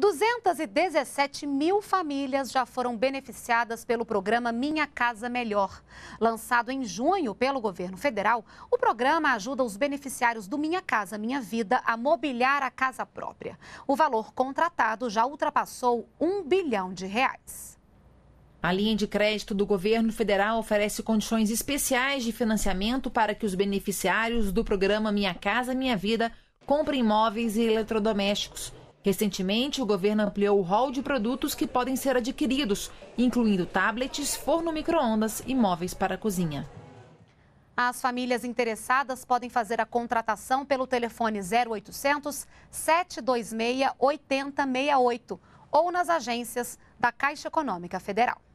217 mil famílias já foram beneficiadas pelo programa Minha Casa Melhor. Lançado em junho pelo governo federal, o programa ajuda os beneficiários do Minha Casa Minha Vida a mobiliar a casa própria. O valor contratado já ultrapassou um bilhão de reais. A linha de crédito do governo federal oferece condições especiais de financiamento para que os beneficiários do programa Minha Casa Minha Vida comprem imóveis e eletrodomésticos. Recentemente, o governo ampliou o rol de produtos que podem ser adquiridos, incluindo tablets, forno micro-ondas e móveis para a cozinha. As famílias interessadas podem fazer a contratação pelo telefone 0800 726 8068 ou nas agências da Caixa Econômica Federal.